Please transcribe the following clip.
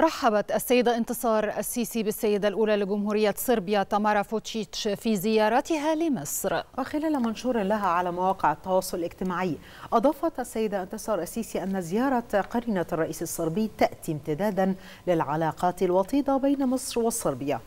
رحبت السيدة انتصار السيسي بالسيدة الأولى لجمهورية صربيا تامارا فوتشيتش في زيارتها لمصر وخلال منشور لها على مواقع التواصل الاجتماعي أضافت السيدة انتصار السيسي أن زيارة قرينة الرئيس الصربي تأتي امتدادا للعلاقات الوطيدة بين مصر وصربيا